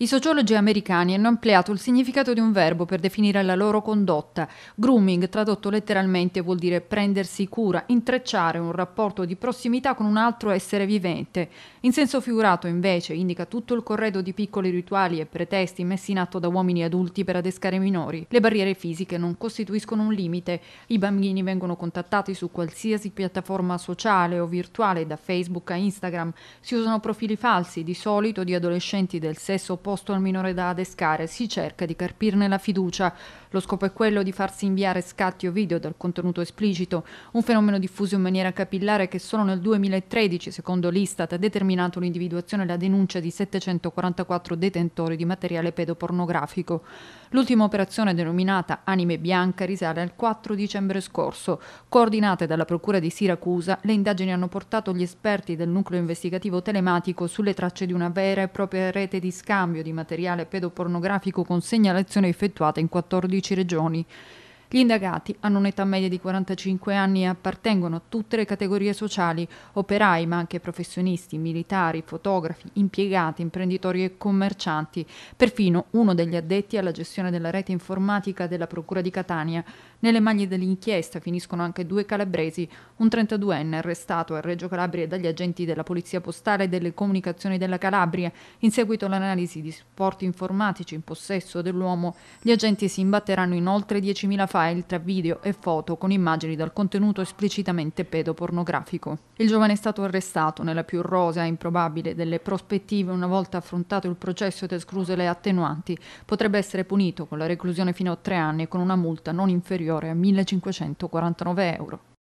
I sociologi americani hanno ampliato il significato di un verbo per definire la loro condotta. Grooming, tradotto letteralmente, vuol dire prendersi cura, intrecciare un rapporto di prossimità con un altro essere vivente. In senso figurato, invece, indica tutto il corredo di piccoli rituali e pretesti messi in atto da uomini adulti per adescare minori. Le barriere fisiche non costituiscono un limite. I bambini vengono contattati su qualsiasi piattaforma sociale o virtuale, da Facebook a Instagram. Si usano profili falsi, di solito di adolescenti del sesso opposto proposto al minore da adescare, si cerca di carpirne la fiducia. Lo scopo è quello di farsi inviare scatti o video dal contenuto esplicito, un fenomeno diffuso in maniera capillare che solo nel 2013, secondo l'Istat, ha determinato l'individuazione e la denuncia di 744 detentori di materiale pedopornografico. L'ultima operazione denominata Anime Bianca risale al 4 dicembre scorso. Coordinate dalla Procura di Siracusa, le indagini hanno portato gli esperti del nucleo investigativo telematico sulle tracce di una vera e propria rete di scambio scambio di materiale pedopornografico con segnalazione effettuata in 14 regioni. Gli indagati hanno un'età media di 45 anni e appartengono a tutte le categorie sociali, operai ma anche professionisti, militari, fotografi, impiegati, imprenditori e commercianti, perfino uno degli addetti alla gestione della rete informatica della Procura di Catania. Nelle maglie dell'inchiesta finiscono anche due calabresi, un 32enne arrestato a Reggio Calabria dagli agenti della Polizia Postale e delle Comunicazioni della Calabria. In seguito all'analisi di supporti informatici in possesso dell'uomo, gli agenti si imbatteranno in oltre 10.000 fatti file tra video e foto con immagini dal contenuto esplicitamente pedopornografico. Il giovane è stato arrestato nella più rosa e improbabile delle prospettive una volta affrontato il processo ed escluse le attenuanti, potrebbe essere punito con la reclusione fino a tre anni e con una multa non inferiore a 1549 euro.